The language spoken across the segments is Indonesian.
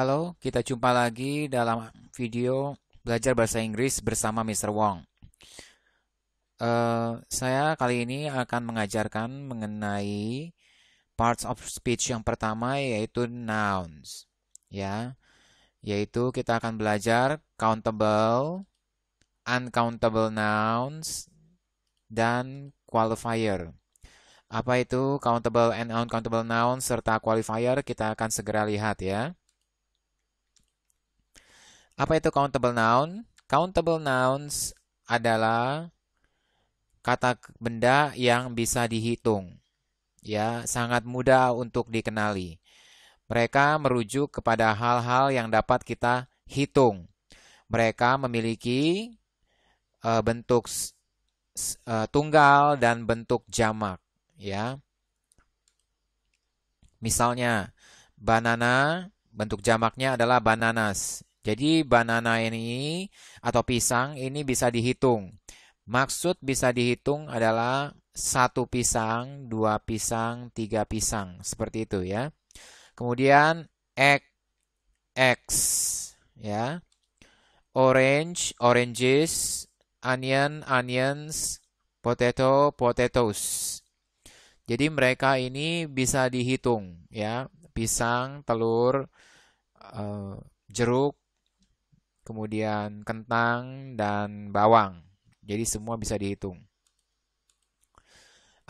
Halo, kita jumpa lagi dalam video belajar bahasa Inggris bersama Mr. Wong. Uh, saya kali ini akan mengajarkan mengenai parts of speech yang pertama yaitu nouns, ya, yaitu kita akan belajar countable, uncountable nouns, dan qualifier. Apa itu countable and uncountable nouns serta qualifier kita akan segera lihat ya. Apa itu countable noun? Countable nouns adalah kata benda yang bisa dihitung. Ya, sangat mudah untuk dikenali. Mereka merujuk kepada hal-hal yang dapat kita hitung. Mereka memiliki uh, bentuk uh, tunggal dan bentuk jamak, ya. Misalnya, banana bentuk jamaknya adalah bananas jadi banana ini atau pisang ini bisa dihitung. Maksud bisa dihitung adalah satu pisang, dua pisang, tiga pisang, seperti itu ya. Kemudian x x ya. Orange, oranges, onion, onions, potato, potatoes. Jadi mereka ini bisa dihitung ya, pisang, telur, eh, jeruk, kemudian kentang dan bawang. Jadi semua bisa dihitung.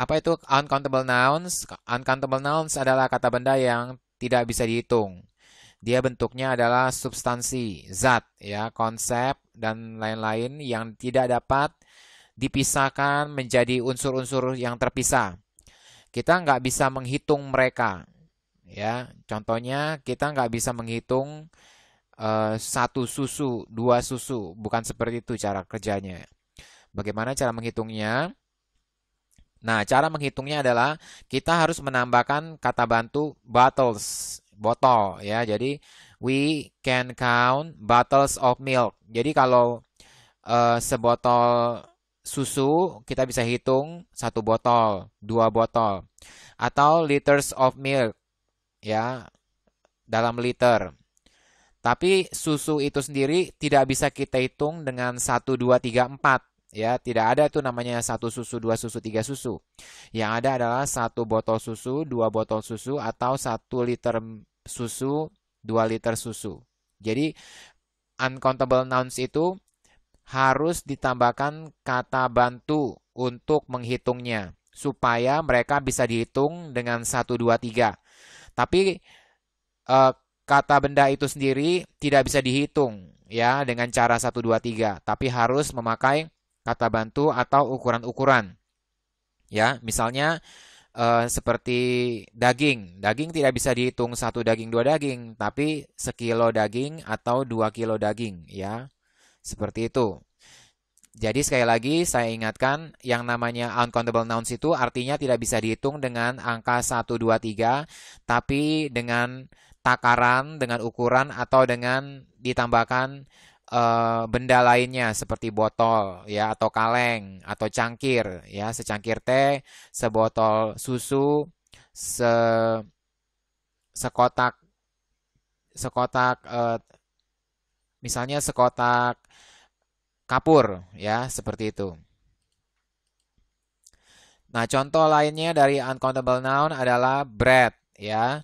Apa itu uncountable nouns? Uncountable nouns adalah kata benda yang tidak bisa dihitung. Dia bentuknya adalah substansi, zat, ya, konsep dan lain-lain yang tidak dapat dipisahkan menjadi unsur-unsur yang terpisah. Kita nggak bisa menghitung mereka, ya. Contohnya kita nggak bisa menghitung Eh, satu susu, dua susu, bukan seperti itu cara kerjanya. Bagaimana cara menghitungnya? Nah, cara menghitungnya adalah kita harus menambahkan kata bantu bottles, botol ya. Jadi we can count bottles of milk. Jadi kalau uh, sebotol susu kita bisa hitung satu botol, dua botol, atau liters of milk ya dalam liter. Tapi susu itu sendiri tidak bisa kita hitung dengan 1, 2, 3, 4. Ya, tidak ada itu namanya satu susu, dua susu, tiga susu. Yang ada adalah satu botol susu, dua botol susu, atau satu liter susu, dua liter susu. Jadi, uncountable nouns itu harus ditambahkan kata bantu untuk menghitungnya supaya mereka bisa dihitung dengan satu dua tiga Tapi eh, kata benda itu sendiri tidak bisa dihitung ya dengan cara 1 2 3 tapi harus memakai kata bantu atau ukuran-ukuran. Ya, misalnya e, seperti daging. Daging tidak bisa dihitung satu daging dua daging, tapi sekilo daging atau dua kilo daging ya. Seperti itu. Jadi sekali lagi saya ingatkan yang namanya uncountable nouns itu artinya tidak bisa dihitung dengan angka 1 2 3 tapi dengan takaran dengan ukuran atau dengan ditambahkan e, benda lainnya seperti botol ya atau kaleng atau cangkir ya secangkir teh, sebotol susu, se sekotak sekotak e, misalnya sekotak kapur ya seperti itu. Nah, contoh lainnya dari uncountable noun adalah bread ya.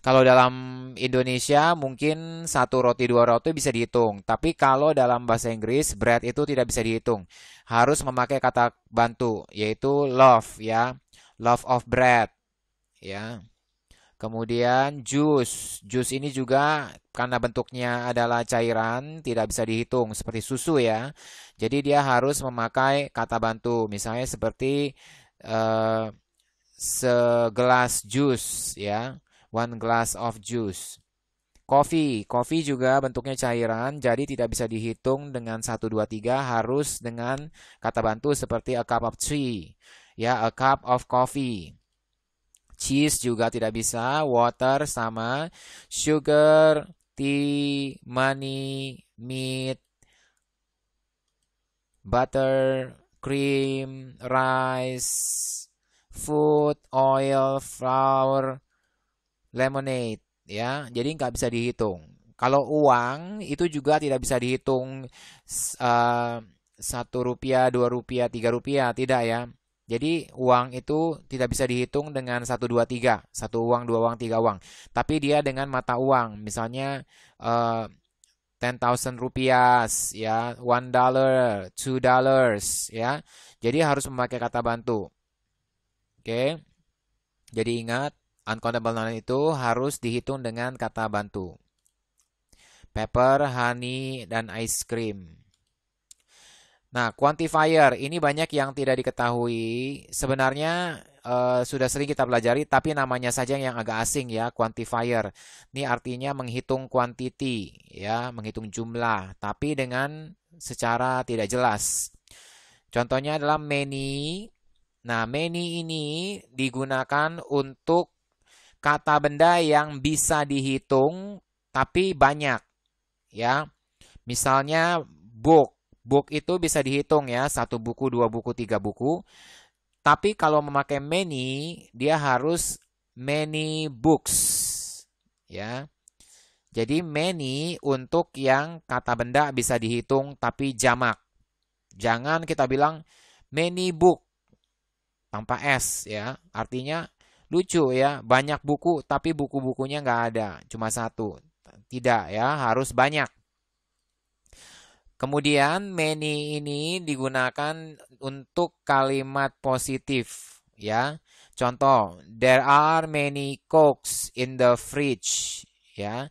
Kalau dalam Indonesia mungkin satu roti dua roti bisa dihitung, tapi kalau dalam bahasa Inggris bread itu tidak bisa dihitung. Harus memakai kata bantu yaitu love ya. Love of bread ya. Kemudian jus. Jus ini juga karena bentuknya adalah cairan tidak bisa dihitung seperti susu ya. Jadi dia harus memakai kata bantu. Misalnya seperti uh, segelas jus ya one glass of juice. Coffee, coffee juga bentuknya cairan, jadi tidak bisa dihitung dengan 1, 2, 3, harus dengan kata bantu seperti a cup of tea, ya, a cup of coffee. Cheese juga tidak bisa, water sama, sugar, tea, money, meat, butter, cream, rice, food, oil, flour, lemonade ya. Jadi nggak bisa dihitung. Kalau uang itu juga tidak bisa dihitung eh, satu uh, rupiah, dua rupiah, tiga rupiah, tidak ya. Jadi uang itu tidak bisa dihitung dengan satu, dua, tiga. Satu uang, dua uang, tiga uang. Tapi dia dengan mata uang. Misalnya uh, thousand rupiah, ya, one dollar, two dollars, ya. Jadi harus memakai kata bantu. Oke. Okay? Jadi ingat Uncountable noun itu harus dihitung dengan kata bantu. Pepper, honey, dan ice cream. Nah, quantifier ini banyak yang tidak diketahui. Sebenarnya eh, sudah sering kita pelajari, tapi namanya saja yang agak asing ya, quantifier. Ini artinya menghitung quantity, ya, menghitung jumlah, tapi dengan secara tidak jelas. Contohnya adalah many. Nah, many ini digunakan untuk kata benda yang bisa dihitung tapi banyak ya. Misalnya book. Book itu bisa dihitung ya, satu buku, dua buku, tiga buku. Tapi kalau memakai many, dia harus many books ya. Jadi many untuk yang kata benda bisa dihitung tapi jamak. Jangan kita bilang many book tanpa s ya. Artinya Lucu ya, banyak buku tapi buku-bukunya nggak ada, cuma satu. Tidak ya, harus banyak. Kemudian many ini digunakan untuk kalimat positif ya. Contoh, there are many cokes in the fridge ya.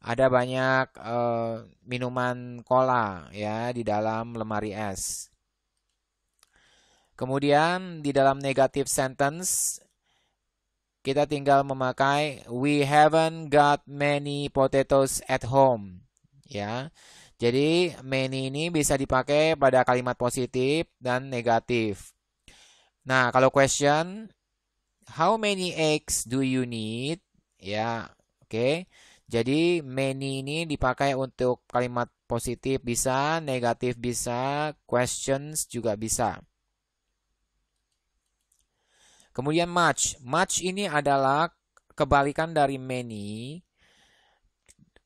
Ada banyak uh, minuman cola ya di dalam lemari es. Kemudian di dalam negative sentence kita tinggal memakai we haven't got many potatoes at home ya. Jadi many ini bisa dipakai pada kalimat positif dan negatif. Nah, kalau question how many eggs do you need? Ya, oke. Okay. Jadi many ini dipakai untuk kalimat positif bisa, negatif bisa, questions juga bisa. Kemudian much. Much ini adalah kebalikan dari many.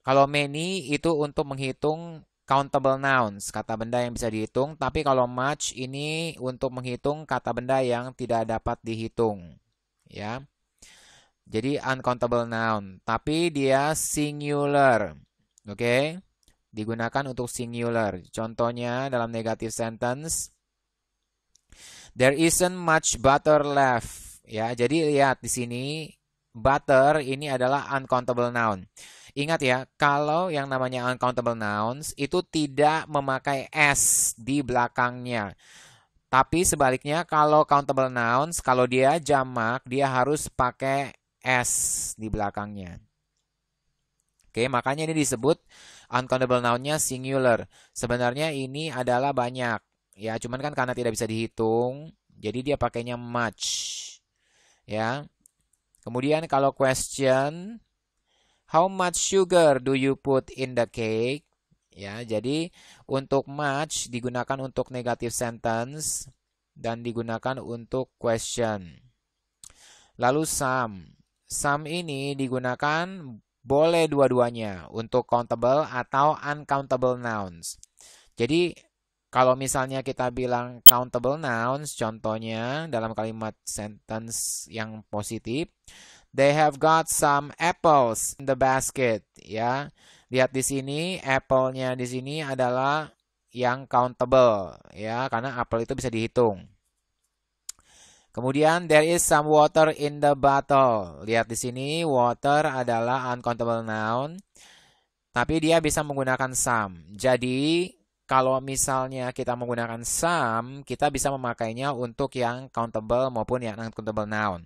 Kalau many itu untuk menghitung countable nouns, kata benda yang bisa dihitung, tapi kalau much ini untuk menghitung kata benda yang tidak dapat dihitung. Ya. Jadi uncountable noun, tapi dia singular. Oke? Okay? Digunakan untuk singular. Contohnya dalam negative sentence There isn't much butter left. Ya, jadi lihat di sini butter ini adalah uncountable noun. Ingat ya, kalau yang namanya uncountable nouns itu tidak memakai s di belakangnya. Tapi sebaliknya kalau countable nouns, kalau dia jamak, dia harus pakai S di belakangnya. Oke, makanya ini disebut uncountable noun-nya singular. Sebenarnya ini adalah banyak. Ya, cuman kan karena tidak bisa dihitung, jadi dia pakainya much. Ya. Kemudian kalau question, how much sugar do you put in the cake? Ya, jadi untuk much digunakan untuk negative sentence dan digunakan untuk question. Lalu sum. Sum ini digunakan boleh dua-duanya untuk countable atau uncountable nouns. Jadi kalau misalnya kita bilang countable nouns, contohnya dalam kalimat sentence yang positif, they have got some apples in the basket, ya. Lihat di sini, apple-nya di sini adalah yang countable, ya, karena apple itu bisa dihitung. Kemudian there is some water in the bottle. Lihat di sini, water adalah uncountable noun, tapi dia bisa menggunakan some. Jadi kalau misalnya kita menggunakan "some", kita bisa memakainya untuk yang countable maupun yang uncountable noun.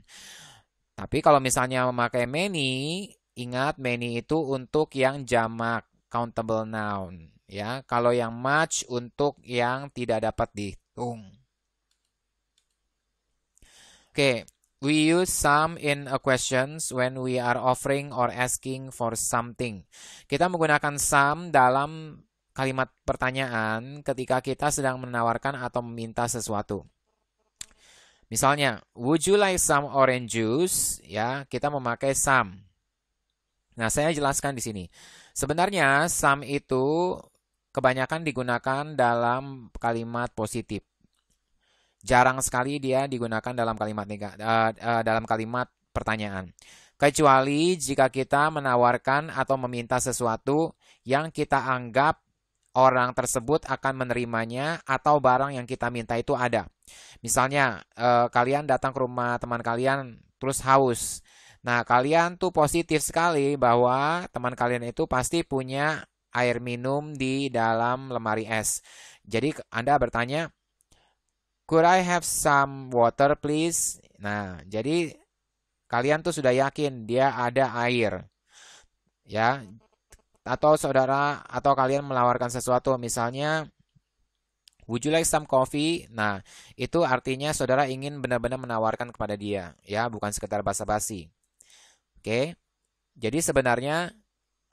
Tapi kalau misalnya memakai many, ingat many itu untuk yang jamak countable noun. Ya, kalau yang much untuk yang tidak dapat dihitung. Oke, okay. we use some in a questions when we are offering or asking for something. Kita menggunakan some dalam kalimat pertanyaan ketika kita sedang menawarkan atau meminta sesuatu. Misalnya, would you like some orange juice? Ya, kita memakai some. Nah, saya jelaskan di sini. Sebenarnya some itu kebanyakan digunakan dalam kalimat positif. Jarang sekali dia digunakan dalam kalimat uh, uh, dalam kalimat pertanyaan. Kecuali jika kita menawarkan atau meminta sesuatu yang kita anggap orang tersebut akan menerimanya atau barang yang kita minta itu ada. Misalnya eh, kalian datang ke rumah teman kalian terus haus. Nah, kalian tuh positif sekali bahwa teman kalian itu pasti punya air minum di dalam lemari es. Jadi Anda bertanya, "Could I have some water please?" Nah, jadi kalian tuh sudah yakin dia ada air. Ya, atau saudara atau kalian melawarkan sesuatu misalnya Would you like some coffee? Nah, itu artinya saudara ingin benar-benar menawarkan kepada dia, ya, bukan sekedar basa-basi. Oke. Okay? Jadi sebenarnya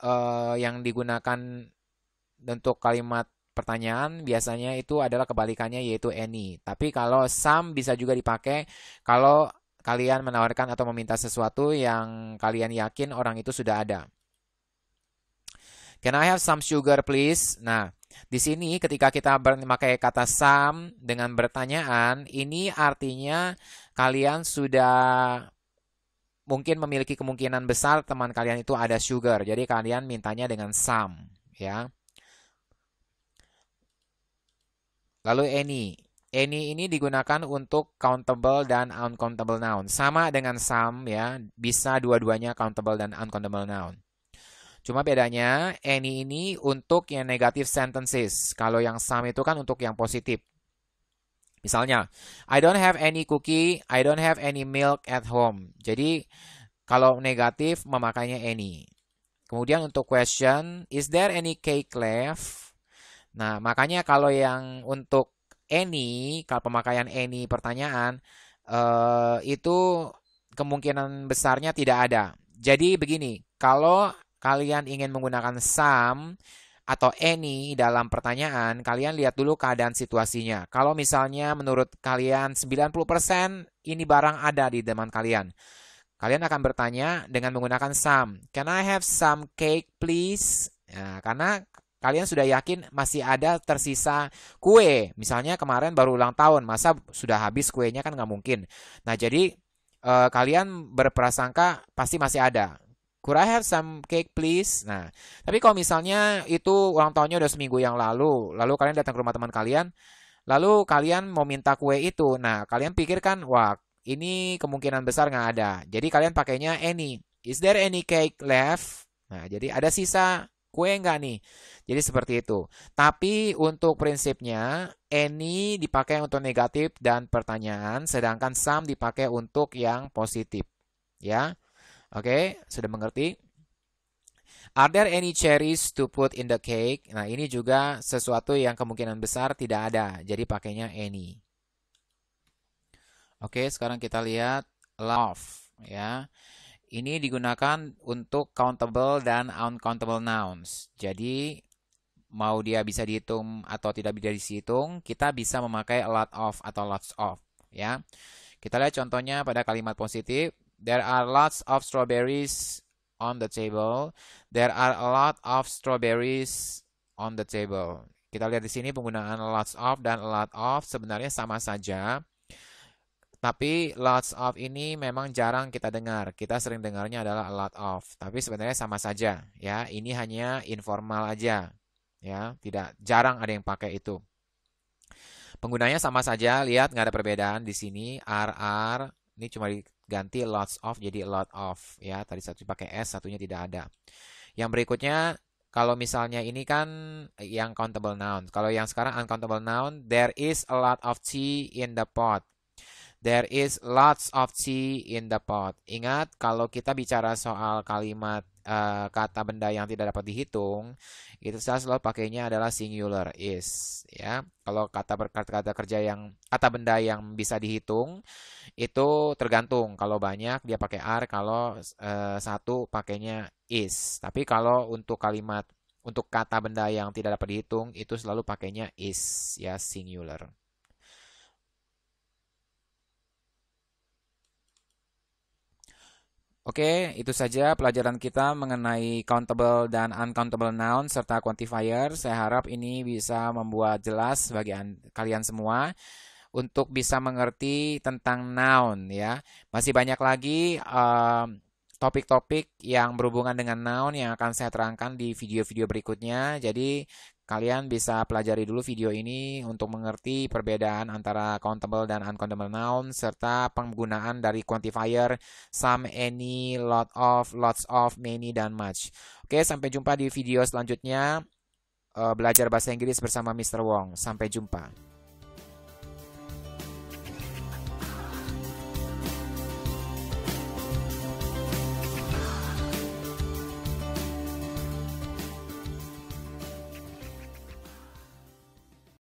uh, yang digunakan untuk kalimat pertanyaan biasanya itu adalah kebalikannya yaitu any. Tapi kalau some bisa juga dipakai kalau kalian menawarkan atau meminta sesuatu yang kalian yakin orang itu sudah ada. Can I have some sugar please? Nah, di sini ketika kita memakai kata some dengan pertanyaan, ini artinya kalian sudah mungkin memiliki kemungkinan besar teman kalian itu ada sugar. Jadi kalian mintanya dengan some, ya. Lalu any. Any ini digunakan untuk countable dan uncountable noun. Sama dengan some ya, bisa dua-duanya countable dan uncountable noun. Cuma bedanya any ini untuk yang negative sentences. Kalau yang some itu kan untuk yang positif. Misalnya, I don't have any cookie, I don't have any milk at home. Jadi, kalau negatif memakainya any. Kemudian untuk question, is there any cake left? Nah, makanya kalau yang untuk any, kalau pemakaian any pertanyaan, uh, itu kemungkinan besarnya tidak ada. Jadi begini, kalau kalian ingin menggunakan some atau any dalam pertanyaan, kalian lihat dulu keadaan situasinya. Kalau misalnya menurut kalian 90% ini barang ada di teman kalian. Kalian akan bertanya dengan menggunakan some. Can I have some cake please? Ya, karena kalian sudah yakin masih ada tersisa kue. Misalnya kemarin baru ulang tahun, masa sudah habis kuenya kan nggak mungkin. Nah jadi eh, kalian berprasangka pasti masih ada. Could I have some cake please? Nah, tapi kalau misalnya itu ulang tahunnya udah seminggu yang lalu, lalu kalian datang ke rumah teman kalian, lalu kalian mau minta kue itu. Nah, kalian pikirkan, wah, ini kemungkinan besar nggak ada. Jadi kalian pakainya any. Is there any cake left? Nah, jadi ada sisa kue nggak nih? Jadi seperti itu. Tapi untuk prinsipnya, any dipakai untuk negatif dan pertanyaan, sedangkan some dipakai untuk yang positif. Ya, Oke, okay, sudah mengerti? Are there any cherries to put in the cake? Nah, ini juga sesuatu yang kemungkinan besar tidak ada. Jadi pakainya any. Oke, okay, sekarang kita lihat love ya. Ini digunakan untuk countable dan uncountable nouns. Jadi mau dia bisa dihitung atau tidak bisa dihitung, kita bisa memakai a lot of atau lots of ya. Kita lihat contohnya pada kalimat positif There are lots of strawberries on the table. There are a lot of strawberries on the table. Kita lihat di sini penggunaan lots of dan a lot of sebenarnya sama saja. Tapi lots of ini memang jarang kita dengar. Kita sering dengarnya adalah a lot of. Tapi sebenarnya sama saja ya. Ini hanya informal aja. Ya, tidak jarang ada yang pakai itu. Penggunanya sama saja, lihat nggak ada perbedaan di sini RR ini cuma di ganti lots of jadi lot of ya tadi satu pakai s satunya tidak ada yang berikutnya kalau misalnya ini kan yang countable noun kalau yang sekarang uncountable noun there is a lot of tea in the pot There is lots of tea in the pot. Ingat, kalau kita bicara soal kalimat uh, kata benda yang tidak dapat dihitung, itu saya selalu pakainya adalah singular is ya. Kalau kata kata kerja yang kata benda yang bisa dihitung itu tergantung. Kalau banyak dia pakai r kalau uh, satu pakainya is. Tapi kalau untuk kalimat untuk kata benda yang tidak dapat dihitung itu selalu pakainya is ya singular. Oke, itu saja pelajaran kita mengenai countable dan uncountable noun serta quantifier. Saya harap ini bisa membuat jelas bagi kalian semua untuk bisa mengerti tentang noun ya. Masih banyak lagi topik-topik uh, yang berhubungan dengan noun yang akan saya terangkan di video-video berikutnya. Jadi Kalian bisa pelajari dulu video ini untuk mengerti perbedaan antara countable dan uncountable noun serta penggunaan dari quantifier some, any, lot of, lots of, many, dan much. Oke, sampai jumpa di video selanjutnya. Eh, belajar bahasa Inggris bersama Mr. Wong. Sampai jumpa.